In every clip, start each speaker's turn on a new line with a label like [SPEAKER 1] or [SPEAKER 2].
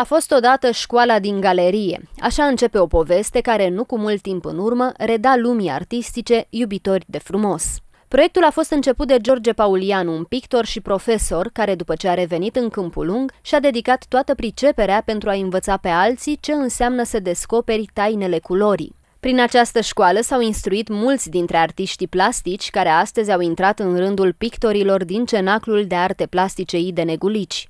[SPEAKER 1] A fost odată școala din galerie. Așa începe o poveste care, nu cu mult timp în urmă, reda lumii artistice iubitori de frumos. Proiectul a fost început de George Paulianu, un pictor și profesor care, după ce a revenit în câmpul lung, și-a dedicat toată priceperea pentru a învăța pe alții ce înseamnă să descoperi tainele culorii. Prin această școală s-au instruit mulți dintre artiștii plastici care astăzi au intrat în rândul pictorilor din Cenaclul de Arte Plastice de Negulici.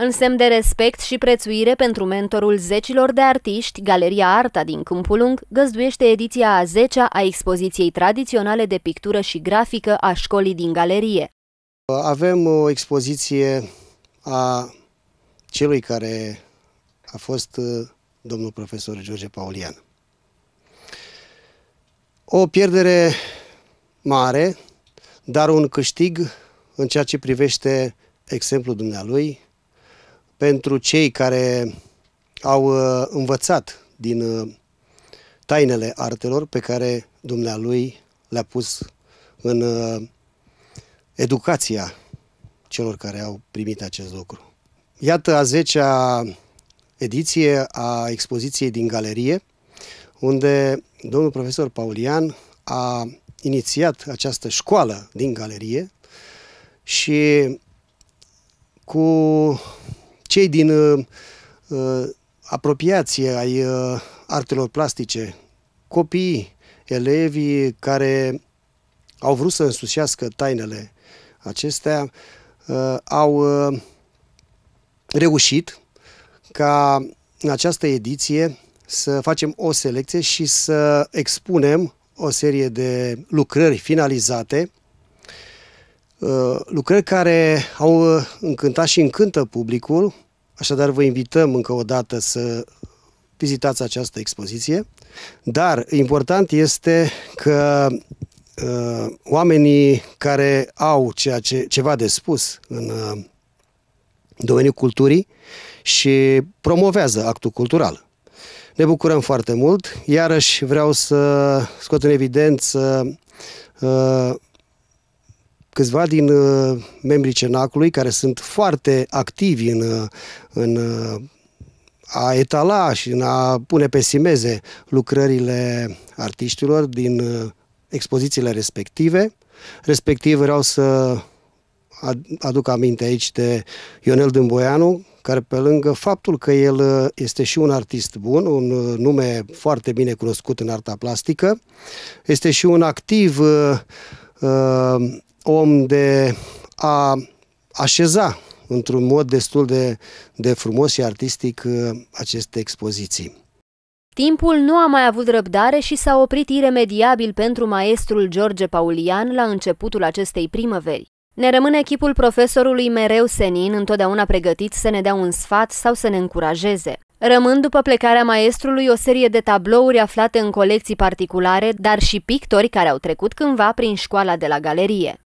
[SPEAKER 1] În semn de respect și prețuire pentru mentorul zecilor de artiști, Galeria Arta din Câmpul Lung găzduiește ediția a 10-a a expoziției tradiționale de pictură și grafică a școlii din galerie.
[SPEAKER 2] Avem o expoziție a celui care a fost uh, domnul profesor George Paulian. O pierdere mare, dar un câștig în ceea ce privește exemplul dumnealui, pentru cei care au uh, învățat din uh, tainele artelor pe care dumnealui le-a pus în uh, educația celor care au primit acest lucru. Iată a 10-a ediție a expoziției din galerie, unde domnul profesor Paulian a inițiat această școală din galerie și cu cei din uh, uh, apropiație ai uh, artelor plastice, copiii, elevii care au vrut să însușească tainele acestea, au reușit ca în această ediție să facem o selecție și să expunem o serie de lucrări finalizate Uh, lucrări care au uh, încântat și încântă publicul, așadar vă invităm încă o dată să vizitați această expoziție, dar important este că uh, oamenii care au ceea ce, ceva de spus în uh, domeniul culturii și promovează actul cultural. Ne bucurăm foarte mult. Iarăși vreau să scot în evidență uh, câțiva din uh, membrii Cenacului, care sunt foarte activi în, uh, în uh, a etala și în a pune pe simeze lucrările artiștilor din expozițiile respective. Respectiv vreau să aduc aminte aici de Ionel Dâmboianu, care pe lângă faptul că el este și un artist bun, un nume foarte bine cunoscut în arta plastică, este și un activ uh, uh, om de a așeza într-un mod destul de, de frumos și artistic uh, aceste expoziții.
[SPEAKER 1] Timpul nu a mai avut răbdare și s-a oprit iremediabil pentru maestrul George Paulian la începutul acestei primăveri. Ne rămâne echipul profesorului mereu senin, întotdeauna pregătit să ne dea un sfat sau să ne încurajeze. Rămân după plecarea maestrului o serie de tablouri aflate în colecții particulare, dar și pictori care au trecut cândva prin școala de la galerie.